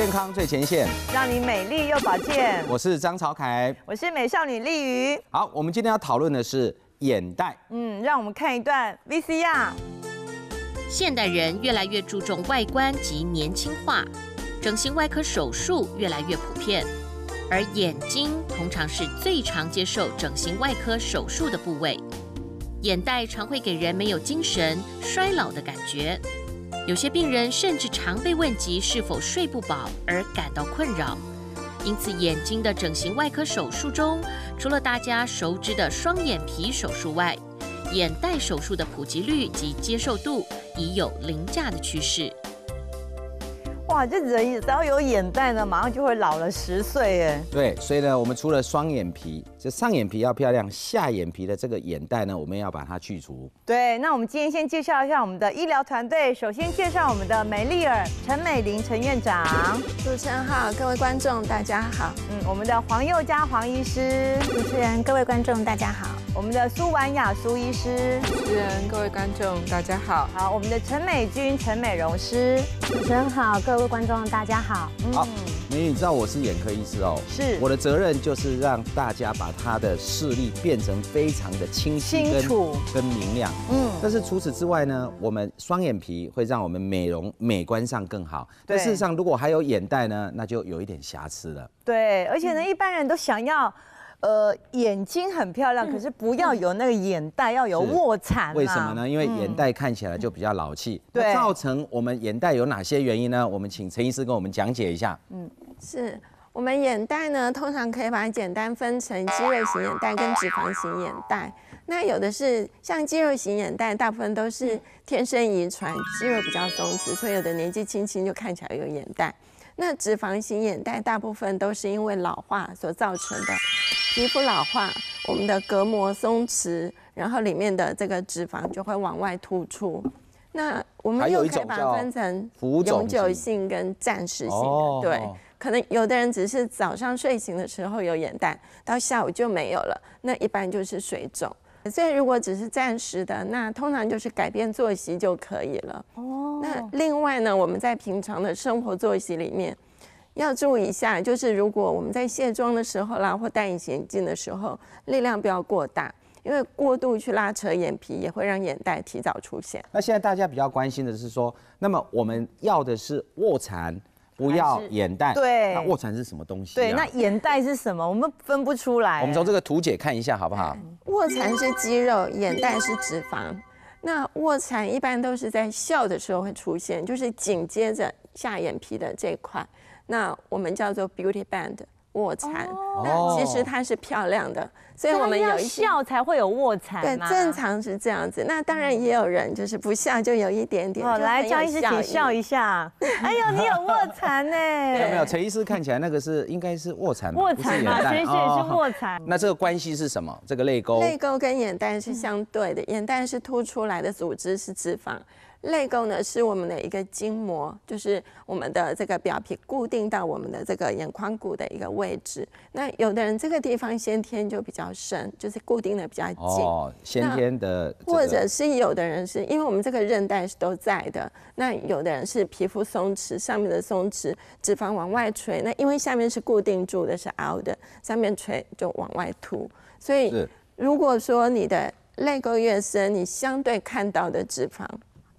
健康最前线，让你美丽又保健。我是张朝凯，我是美少女丽好，我们今天要讨论的是眼袋。嗯，让我们看一段 VCR。现代人越来越注重外观及年轻化，整形外科手术越来越普遍，而眼睛通常是最常接受整形外科手术的部位。眼袋常会给人没有精神、衰老的感觉。有些病人甚至常被问及是否睡不饱而感到困扰，因此眼睛的整形外科手术中，除了大家熟知的双眼皮手术外，眼袋手术的普及率及接受度已有凌驾的趋势。哇，这人只要有眼袋呢，马上就会老了十岁哎。对，所以呢，我们除了双眼皮，这上眼皮要漂亮，下眼皮的这个眼袋呢，我们要把它去除。对，那我们今天先介绍一下我们的医疗团队，首先介绍我们的梅丽尔陈美玲陈院长，主持人好，各位观众大家好。嗯，我们的黄宥嘉黄医师，主持人各位观众大家好。我们的苏婉雅苏医师，主持人各位观众大家好。好，我们的陈美君陈美容师，主持人好各。各位观众，大家好。好，美女，你知道我是眼科医师哦。是，我的责任就是让大家把他的视力变成非常的清晰、清楚、跟明亮。嗯，但是除此之外呢，我们双眼皮会让我们美容、美观上更好。但事实上，如果还有眼袋呢，那就有一点瑕疵了。对，而且呢，一般人都想要。呃，眼睛很漂亮，可是不要有那个眼袋，要有卧蚕。为什么呢？因为眼袋看起来就比较老气。对。造成我们眼袋有哪些原因呢？我们请陈医师跟我们讲解一下。嗯，是我们眼袋呢，通常可以把它简单分成肌肉型眼袋跟脂肪型眼袋。那有的是像肌肉型眼袋，大部分都是天生遗传，肌肉比较松弛，所以有的年纪轻轻就看起来有眼袋。那脂肪型眼袋，大部分都是因为老化所造成的。皮肤老化，我们的隔膜松弛，然后里面的这个脂肪就会往外突出。那我们又可以把它分成永久性跟暂时性的。对，可能有的人只是早上睡醒的时候有眼袋，到下午就没有了，那一般就是水肿。所以如果只是暂时的，那通常就是改变作息就可以了。哦。那另外呢，我们在平常的生活作息里面。要注意一下，就是如果我们在卸妆的时候啦，或戴隐形眼镜的时候，力量不要过大，因为过度去拉扯眼皮也会让眼袋提早出现。那现在大家比较关心的是说，那么我们要的是卧蚕，不要眼袋。对。那卧蚕是什么东西？对，那眼袋是什么？我们分不出来。我们从这个图解看一下，好不好？卧蚕是肌肉，眼袋是脂肪。那卧蚕一般都是在笑的时候会出现，就是紧接着下眼皮的这块。那我们叫做 beauty band，卧蚕。那其实它是漂亮的，所以我们有笑才会有卧蚕。对，正常是这样子。那当然也有人就是不笑就有一点点。哦，来，赵医师，请笑一下。哎呦，你有卧蚕呢？没有没有，陈医师看起来那个是应该是卧蚕，卧蚕嘛，其实也是卧蚕。那这个关系是什么？这个泪沟。泪沟跟眼袋是相对的，眼袋是凸出来的组织是脂肪。泪沟呢，是我们的一个筋膜，就是我们的这个表皮固定到我们的这个眼眶骨的一个位置。那有的人这个地方先天就比较深，就是固定的比较紧。哦，先天的。或者是有的人是因为我们这个韧带是都在的。那有的人是皮肤松弛，上面的松弛，脂肪往外垂。那因为下面是固定住的，是凹的，上面垂就往外凸。所以，如果说你的泪沟越深，你相对看到的脂肪。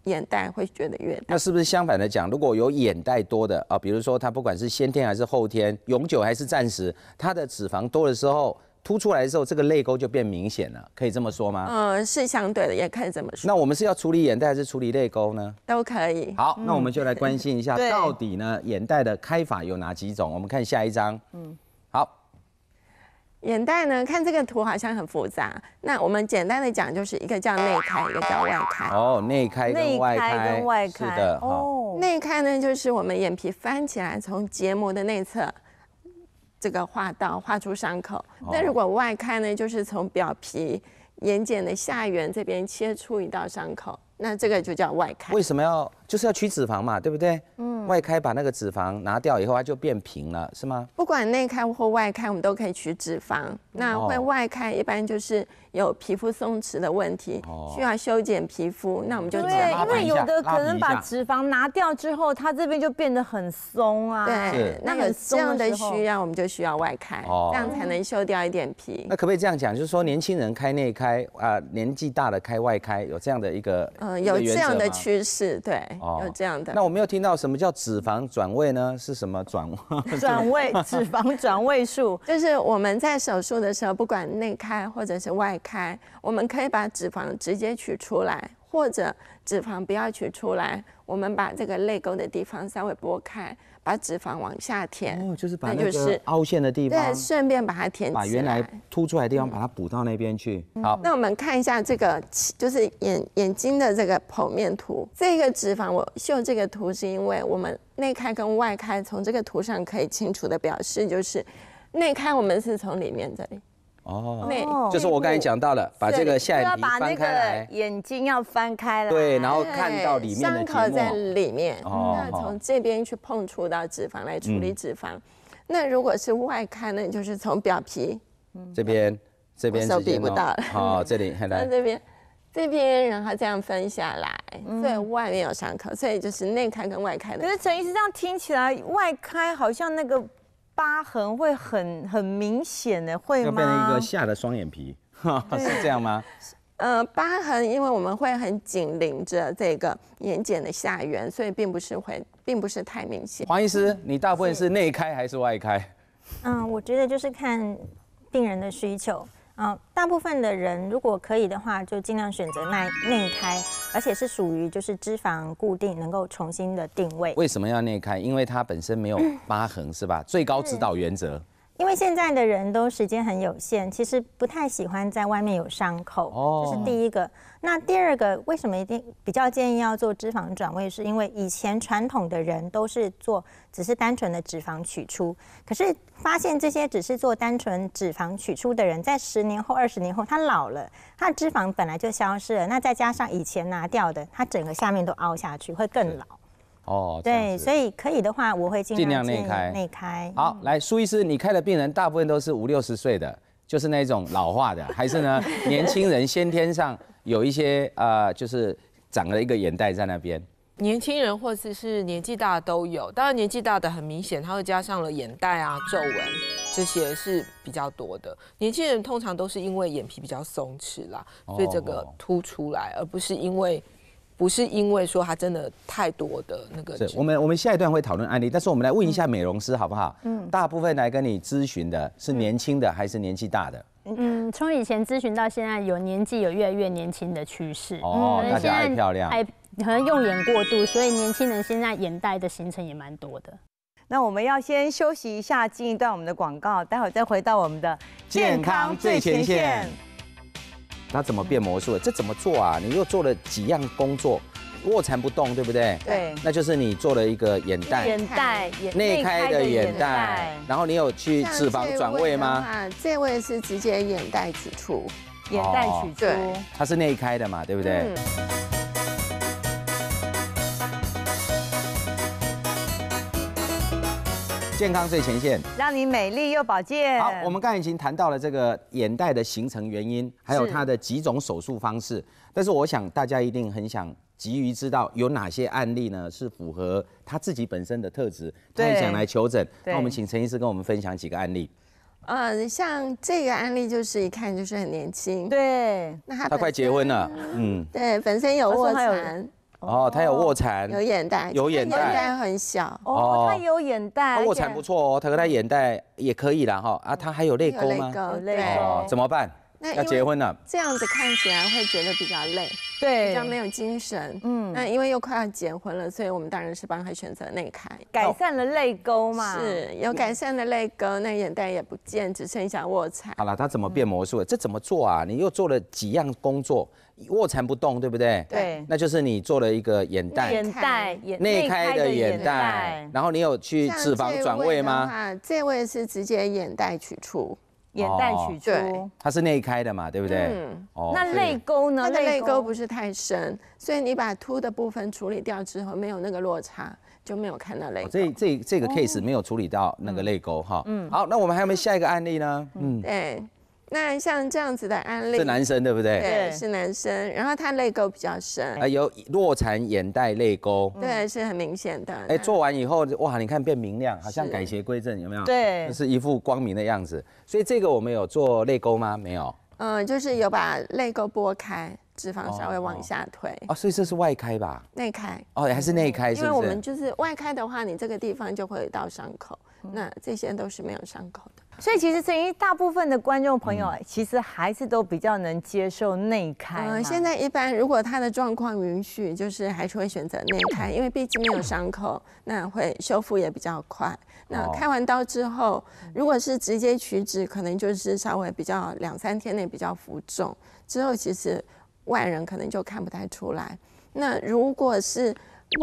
眼袋会觉得越大，那是不是相反的讲，如果有眼袋多的啊，比如说他不管是先天还是后天，永久还是暂时，他的脂肪多的时候凸出来的时候，这个泪沟就变明显了，可以这么说吗？嗯，是相对的，也可以这么说。那我们是要处理眼袋还是处理泪沟呢？都可以。好，那我们就来关心一下，到底呢眼袋的开法有哪几种？我们看下一张。嗯。眼袋呢？看这个图好像很复杂。那我们简单的讲，就是一个叫内开，一个叫外开。哦，内开。内开跟外开。是的。哦。内开呢，就是我们眼皮翻起来，从结膜的内侧这个画道画出伤口。那如果外开呢，就是从表皮眼睑的下缘这边切出一道伤口。那这个就叫外开。为什么要？就是要取脂肪嘛，对不对？嗯。外开把那个脂肪拿掉以后，它就变平了，是吗？不管内开或外开，我们都可以取脂肪。那会外开一般就是有皮肤松弛的问题，需要修剪皮肤。那我们就这样因为有的可能把脂肪拿掉之后，它这边就变得很松啊。对，那很这样的需要，我们就需要外开，这样才能修掉一点皮。那可不可以这样讲？就是说年轻人开内开啊，年纪大的开外开，有这样的一个呃，有这样的趋势，对，有这样的。那我没有听到什么叫。脂肪转位呢是什么转？转位 脂肪转位术 就是我们在手术的时候，不管内开或者是外开，我们可以把脂肪直接取出来。或者脂肪不要取出来，我们把这个泪沟的地方稍微拨开，把脂肪往下填。哦，就是把那个凹陷的地方，对，顺便把它填。把原来凸出来的地方把它补到那边去。好，那我们看一下这个，就是眼眼睛的这个剖面图。这个脂肪，我秀这个图是因为我们内开跟外开，从这个图上可以清楚的表示，就是内开我们是从里面这里。哦，那就是我刚才讲到的，把这个下一皮翻开来，眼睛要翻开了，对，然后看到里面的伤口在里面。哦、那从这边去碰触到脂肪来处理脂肪。那如果是外开呢，就是从表皮这边，这边手摸不到了，好，这里很难。这边，这边，然后这样分下来，对，外面有伤口，所以就是内开跟外开的。可是陈医师这样听起来，外开好像那个。疤痕会很很明显的会吗？变成一个下的双眼皮，是这样吗？呃，疤痕因为我们会很紧邻着这个眼睑的下缘，所以并不是会，并不是太明显。黄医师，你大部分是内开还是外开？嗯，我觉得就是看病人的需求。嗯，大部分的人如果可以的话，就尽量选择内内开，而且是属于就是脂肪固定，能够重新的定位。为什么要内开？因为它本身没有疤痕，是吧？最高指导原则。因为现在的人都时间很有限，其实不太喜欢在外面有伤口，这是第一个。那第二个，为什么一定比较建议要做脂肪转位？是因为以前传统的人都是做只是单纯的脂肪取出，可是发现这些只是做单纯脂肪取出的人，在十年后、二十年后，他老了，他的脂肪本来就消失了，那再加上以前拿掉的，他整个下面都凹下去，会更老。哦，对，所以可以的话，我会尽量内开。内开，好，来，苏医师，你开的病人大部分都是五六十岁的，就是那种老化的，还是呢，年轻人先天上有一些呃，就是长了一个眼袋在那边。年轻人或者是年纪大的都有，当然年纪大的很明显，他会加上了眼袋啊、皱纹这些是比较多的。年轻人通常都是因为眼皮比较松弛啦，所以这个凸出来，而不是因为。不是因为说他真的太多的那个，我们我们下一段会讨论案例，但是我们来问一下美容师好不好？嗯，大部分来跟你咨询的是年轻的还是年纪大的？嗯，从以前咨询到现在，有年纪有越来越年轻的趋势哦，大家爱漂亮，哎，可能用眼过度，所以年轻人现在眼袋的形成也蛮多的。那我们要先休息一下，进一段我们的广告，待会再回到我们的健康最前线。他怎么变魔术这怎么做啊？你又做了几样工作，卧蚕不动，对不对？对，那就是你做了一个眼袋，眼袋内开的眼袋。然后你有去脂肪转位吗？啊，这位是直接眼袋取出，眼袋取出，它是内开的嘛，对不对？健康最前线，让你美丽又保健。好，我们刚才已经谈到了这个眼袋的形成原因，还有它的几种手术方式。但是我想大家一定很想急于知道有哪些案例呢是符合他自己本身的特质，很想来求诊。那我们请陈医师跟我们分享几个案例。呃，像这个案例就是一看就是很年轻，对，那他他快结婚了，嗯，对，本身有卧蚕。哦，他有卧蚕，有眼袋，有眼袋，眼袋很小哦。他有眼袋，卧蚕不错哦。他说他眼袋也可以啦哈啊，他还有泪沟吗？泪沟，怎么办？要结婚了，这样子看起来会觉得比较累。对，比较没有精神。嗯，那因为又快要结婚了，所以我们当然是帮他选择内开，改善了泪沟嘛。是有改善了泪沟，那眼袋也不见，只剩下卧蚕。好了，他怎么变魔术？这怎么做啊？你又做了几样工作？卧蚕不动，对不对？对，那就是你做了一个眼袋，眼袋内开的眼袋，然后你有去脂肪转位吗？这位是直接眼袋取出。眼袋取出，它是内开的嘛，对不对？嗯，哦，那泪沟呢？泪沟不是太深，所以你把凸的部分处理掉之后，没有那个落差，就没有看到泪。这这这个 case 没有处理到那个泪沟哈。嗯，好，那我们还有没有下一个案例呢？嗯，对。那像这样子的案例是男生对不对？对，是男生。然后他泪沟比较深，啊，有落残眼袋泪沟，对，是很明显的。哎，做完以后，哇，你看变明亮，好像改邪归正，有没有？对，是一副光明的样子。所以这个我们有做泪沟吗？没有。嗯，就是有把泪沟拨开，脂肪稍微往下推。哦，所以这是外开吧？内开。哦，还是内开？因为我们就是外开的话，你这个地方就会有道伤口，那这些都是没有伤口的。所以其实，等于大部分的观众朋友，其实还是都比较能接受内开。嗯，现在一般如果他的状况允许，就是还是会选择内开，因为毕竟没有伤口，那会修复也比较快。那开完刀之后，如果是直接取脂，可能就是稍微比较两三天内比较浮肿，之后其实外人可能就看不太出来。那如果是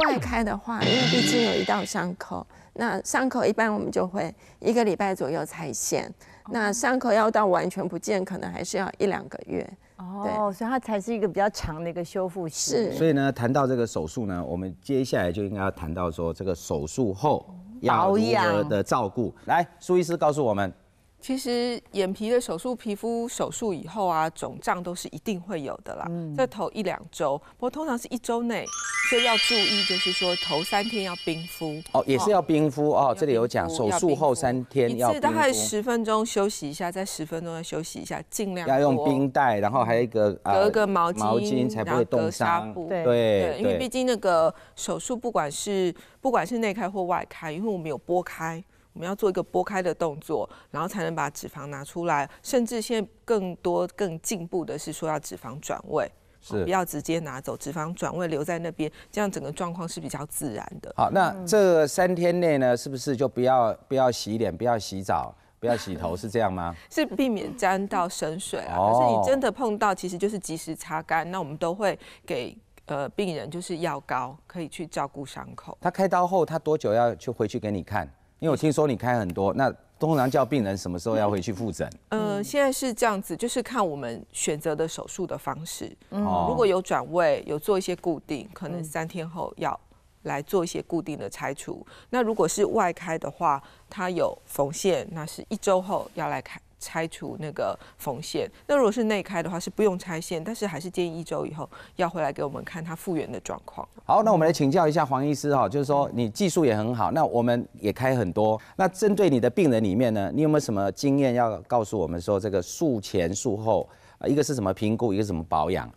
外开的话，因为毕竟有一道伤口。那伤口一般我们就会一个礼拜左右拆线，那伤口要到完全不见，可能还是要一两个月。哦，所以它才是一个比较长的一个修复期。是。所以呢，谈到这个手术呢，我们接下来就应该要谈到说这个手术后要如何的照顾。来，苏医师告诉我们。其实眼皮的手术、皮肤手术以后啊，肿胀都是一定会有的啦，在头一两周，不过通常是一周内，所以要注意，就是说头三天要冰敷。哦，也是要冰敷哦，这里有讲手术后三天要冰敷。一次大概十分钟休息一下，再十分钟再休息一下，尽量。要用冰袋，然后还一个隔个毛巾，毛巾才不会冻伤。对对对，因为毕竟那个手术不管是不管是内开或外开，因为我们有剥开。我们要做一个拨开的动作，然后才能把脂肪拿出来。甚至现在更多更进步的是说要脂肪转位，不要直接拿走脂肪转位留在那边，这样整个状况是比较自然的。好，那这三天内呢，是不是就不要不要洗脸，不要洗澡，不要洗头，是这样吗？是避免沾到生水啊。哦。可是你真的碰到，其实就是及时擦干。那我们都会给呃病人就是药膏，可以去照顾伤口。他开刀后，他多久要去回去给你看？因为我听说你开很多，那通常叫病人什么时候要回去复诊？嗯，现在是这样子，就是看我们选择的手术的方式。嗯，如果有转位，有做一些固定，可能三天后要来做一些固定的拆除。那如果是外开的话，它有缝线，那是一周后要来开拆除那个缝线，那如果是内开的话是不用拆线，但是还是建议一周以后要回来给我们看它复原的状况。好，那我们来请教一下黄医师哈，就是说你技术也很好，那我们也开很多，那针对你的病人里面呢，你有没有什么经验要告诉我们说这个术前术后啊，一个是什么评估，一个怎么保养？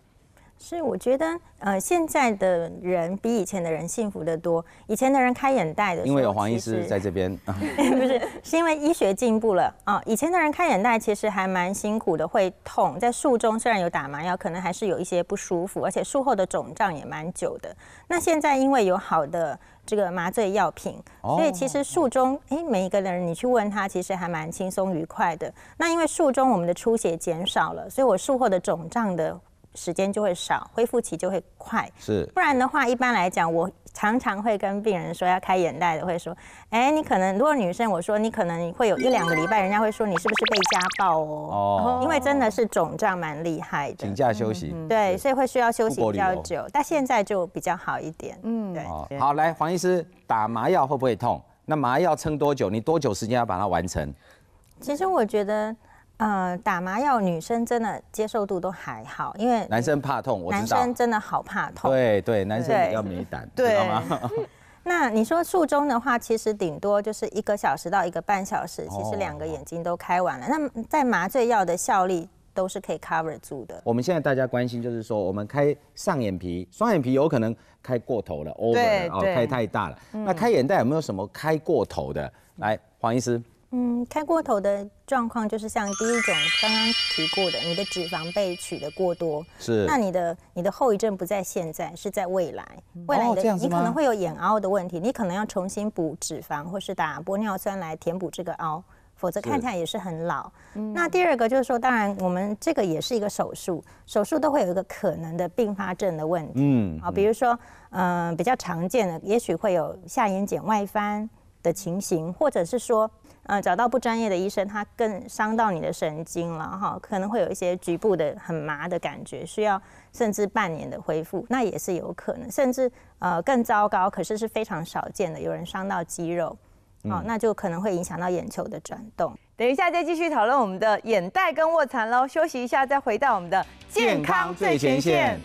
是，我觉得，呃，现在的人比以前的人幸福的多。以前的人开眼袋的，因为有黄医师在这边，不是，是因为医学进步了啊。以前的人开眼袋其实还蛮辛苦的，会痛，在术中虽然有打麻药，可能还是有一些不舒服，而且术后的肿胀也蛮久的。那现在因为有好的这个麻醉药品，所以其实术中，哎，每一个人你去问他，其实还蛮轻松愉快的。那因为术中我们的出血减少了，所以我术后的肿胀的。时间就会少，恢复期就会快。是，不然的话，一般来讲，我常常会跟病人说，要开眼袋的会说，哎，你可能如果女生，我说你可能会有一两个礼拜，人家会说你是不是被家暴哦？哦，因为真的是肿胀蛮厉害，的，请假休息。对，所以会需要休息比较久，但现在就比较好一点。嗯，对。好，来黄医师打麻药会不会痛？那麻药撑多久？你多久时间要把它完成？其实我觉得。呃，打麻药女生真的接受度都还好，因为男生怕痛，男生真的好怕痛。对对，男生比较没胆，知道吗？那你说术中的话，其实顶多就是一个小时到一个半小时，其实两个眼睛都开完了，那在麻醉药的效力都是可以 cover 住的。我们现在大家关心就是说，我们开上眼皮、双眼皮有可能开过头了，over，哦，开太大了。那开眼袋有没有什么开过头的？来，黄医师。嗯，开过头的状况就是像第一种刚刚提过的，你的脂肪被取的过多，是。那你的你的后遗症不在现在，是在未来。未来的你可能会有眼凹的问题，你可能要重新补脂肪或是打玻尿酸来填补这个凹，否则看起来也是很老。那第二个就是说，当然我们这个也是一个手术，手术都会有一个可能的并发症的问题。嗯，啊，比如说，嗯，比较常见的，也许会有下眼睑外翻的情形，或者是说。嗯，找到不专业的医生，他更伤到你的神经了哈，可能会有一些局部的很麻的感觉，需要甚至半年的恢复，那也是有可能，甚至呃更糟糕，可是是非常少见的，有人伤到肌肉，那就可能会影响到眼球的转动。等一下再继续讨论我们的眼袋跟卧蚕喽，休息一下再回到我们的健康最前线。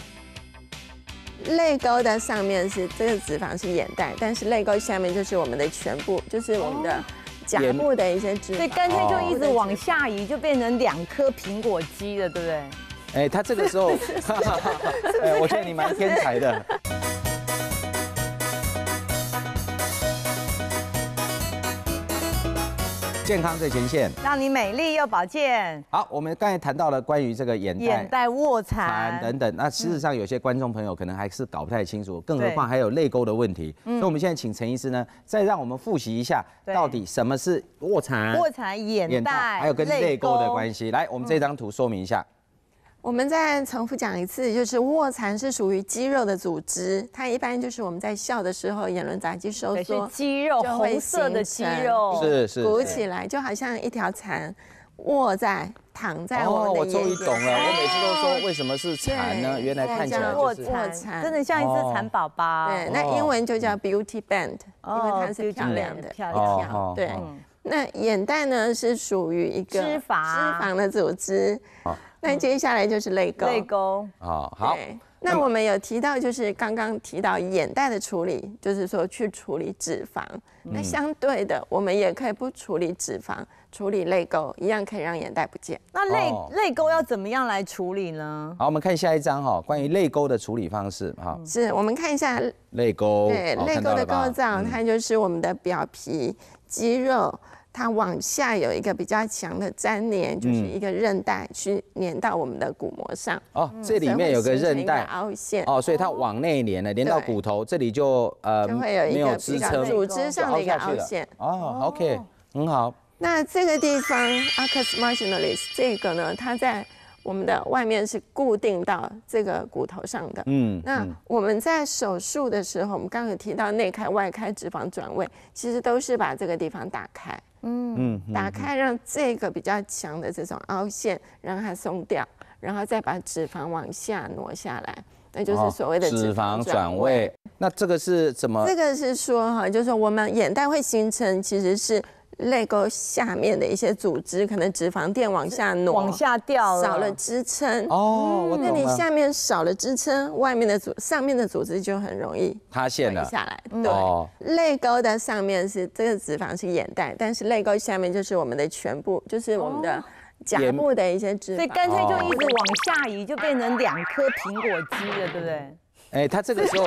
泪沟的上面是这个脂肪是眼袋，但是泪沟下面就是我们的全部，就是我们的。甲木的一些枝，所以干脆就一直往下移，就变成两颗苹果肌了，对不对？哎，他这个时候，哎，我觉得你蛮天才的。健康最前线，让你美丽又保健。好，我们刚才谈到了关于这个眼袋、卧蚕等等，那事实上有些观众朋友可能还是搞不太清楚，更何况还有泪沟的问题。所以，我们现在请陈医师呢，再让我们复习一下，到底什么是卧蚕、卧蚕、眼袋，还有跟泪沟的关系。来，我们这张图说明一下。我们再重复讲一次，就是卧蚕是属于肌肉的组织，它一般就是我们在笑的时候，眼轮匝肌收缩，是肌肉，红色的肌肉，是是鼓起来，就好像一条蚕卧在躺在我的眼。哦，终于懂了，我每次都说为什么是蚕呢？原来看起来就是卧蚕，真的像一只蚕宝宝。对，那英文就叫 beauty band，因为它是漂亮的，漂亮。对，那眼袋呢是属于一个脂肪的组织。那接下来就是泪沟，泪沟好好。那我们有提到，就是刚刚提到眼袋的处理，就是说去处理脂肪。那相对的，我们也可以不处理脂肪，处理泪沟，一样可以让眼袋不见。那泪泪沟要怎么样来处理呢？好，我们看下一张哈，关于泪沟的处理方式哈。是我们看一下泪沟，对，泪沟的构造，它就是我们的表皮肌肉。它往下有一个比较强的粘连，就是一个韧带去粘到我们的骨膜上。哦，这里面有个韧带。凹陷。哦，所以它往内连了，连到骨头，这里就呃会有一个支撑，组织上的一个凹陷。哦，OK，很好。那这个地方，ax marginalis 这个呢，它在我们的外面是固定到这个骨头上的。嗯。那我们在手术的时候，我们刚有提到内开、外开、脂肪转位，其实都是把这个地方打开。嗯打开让这个比较强的这种凹陷让它松掉，然后再把脂肪往下挪下来，那就是所谓的脂肪转位。那这个是怎么？这个是说哈，就是我们眼袋会形成，其实是。泪沟下面的一些组织，可能脂肪垫往下挪、往下掉了，少了支撑。哦，那你下面少了支撑，外面的组、上面的组织就很容易塌陷了，下来。对，泪沟的上面是这个脂肪是眼袋，但是泪沟下面就是我们的全部，就是我们的颊部的一些脂肪，所以干脆就一直往下移，就变成两颗苹果肌了，对不对？哎，他这个时候，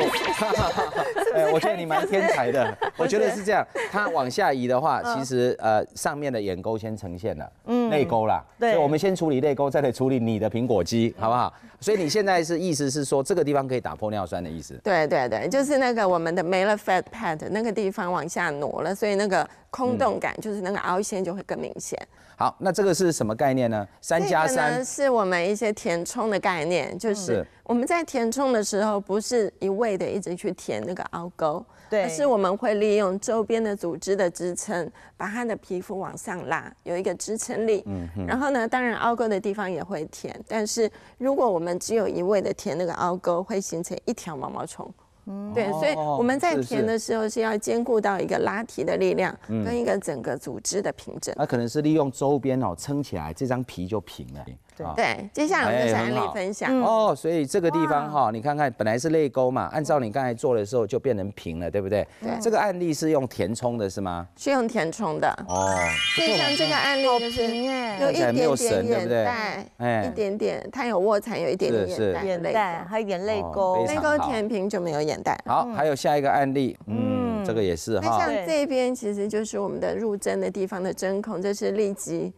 哎，我觉得你蛮天才的，我觉得是这样。他往下移的话，其实呃，上面的眼沟先呈现了，嗯，泪沟啦。对，所以我们先处理泪沟，再来处理你的苹果肌，好不好？所以你现在是意思是说，这个地方可以打玻尿酸的意思？对对对，就是那个我们的没了 fat pad 那个地方往下挪了，所以那个。空洞感就是那个凹陷就会更明显。好，那这个是什么概念呢？三加三是我们一些填充的概念，就是我们在填充的时候不是一味的一直去填那个凹沟，对，而是我们会利用周边的组织的支撑，把它的皮肤往上拉，有一个支撑力。嗯嗯。然后呢，当然凹沟的地方也会填，但是如果我们只有一味的填那个凹沟，会形成一条毛毛虫。对，所以我们在填的时候是要兼顾到一个拉提的力量跟一个整个组织的平整。那可能是利用周边哦撑起来，这张皮就平了。对，接下来我们讲案例分享哦。所以这个地方哈，你看看，本来是泪沟嘛，按照你刚才做的时候就变成平了，对不对？对。这个案例是用填充的，是吗？是用填充的。哦。所以像这个案例就是，有一点点眼袋，哎，一点点，它有卧蚕，有一点点眼袋，还有眼泪沟，泪沟填平就没有眼袋。好，还有下一个案例，嗯，这个也是哈。像这边其实就是我们的入针的地方的针孔，这是立即。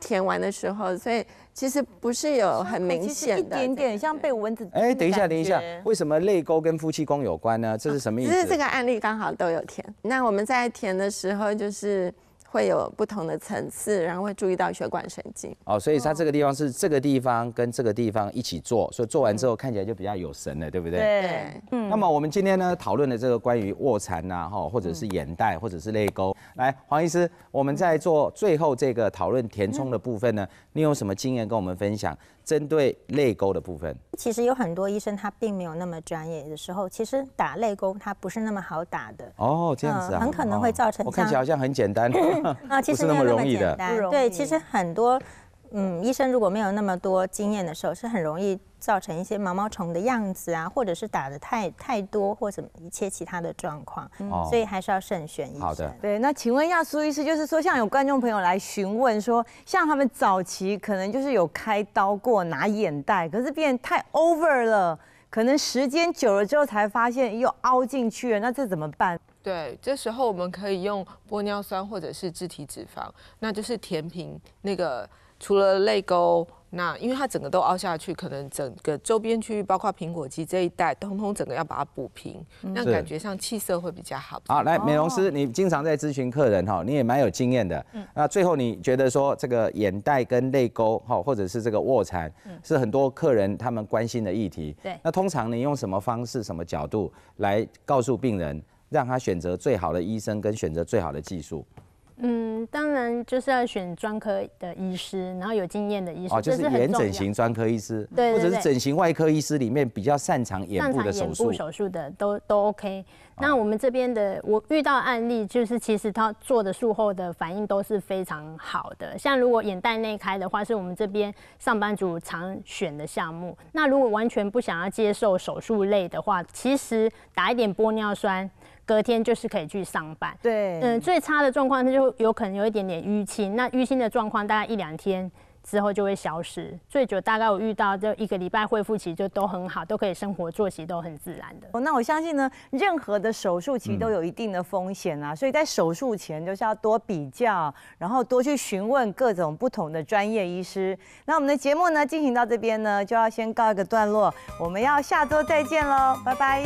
填完的时候，所以其实不是有很明显的，一点点像被蚊子。哎，等一下，等一下，为什么泪沟跟夫妻宫有关呢？这是什么意思？就是这个案例刚好都有填。那我们在填的时候，就是。会有不同的层次，然后会注意到血管神经哦，所以它这个地方是这个地方跟这个地方一起做，所以做完之后看起来就比较有神了，对不对？对，嗯。那么我们今天呢讨论的这个关于卧蚕啊，哈，或者是眼袋，或者是泪沟，来，黄医师，我们在做最后这个讨论填充的部分呢，你有什么经验跟我们分享？针对泪沟的部分，其实有很多医生他并没有那么专业的时候，其实打泪沟它不是那么好打的哦，这样子啊，很可能会造成。我看起来好像很简单。啊，其实没有那么简单，对，其实很多，嗯，医生如果没有那么多经验的时候，是很容易造成一些毛毛虫的样子啊，或者是打的太太多或什么一切其他的状况，所以还是要慎选医生。好的，对，那请问一下苏医师，就是说像有观众朋友来询问说，像他们早期可能就是有开刀过拿眼袋，可是变太 over 了，可能时间久了之后才发现又凹进去了，那这怎么办？对，这时候我们可以用玻尿酸或者是自体脂肪，那就是填平那个除了泪沟，那因为它整个都凹下去，可能整个周边区域包括苹果肌这一带，通通整个要把它补平，那感觉上气色会比较好。好，来美容师，你经常在咨询客人哈，你也蛮有经验的。嗯。那最后你觉得说这个眼袋跟泪沟哈，或者是这个卧蚕，是很多客人他们关心的议题。对。那通常你用什么方式、什么角度来告诉病人？让他选择最好的医生跟选择最好的技术。嗯，当然就是要选专科的医师，然后有经验的医师，就是眼整形专科医师，对，或者是整形外科医师里面比较擅长眼部的手术，手术的都都 OK。那我们这边的我遇到案例就是，其实他做的术后的反应都是非常好的。像如果眼袋内开的话，是我们这边上班族常选的项目。那如果完全不想要接受手术类的话，其实打一点玻尿酸。隔天就是可以去上班，对，嗯，最差的状况他就有可能有一点点淤青，那淤青的状况大概一两天之后就会消失，最久大概我遇到就一个礼拜恢复，期就都很好，都可以生活作息都很自然的。那我相信呢，任何的手术其实都有一定的风险啊，所以在手术前就是要多比较，然后多去询问各种不同的专业医师。那我们的节目呢进行到这边呢，就要先告一个段落，我们要下周再见喽，拜拜。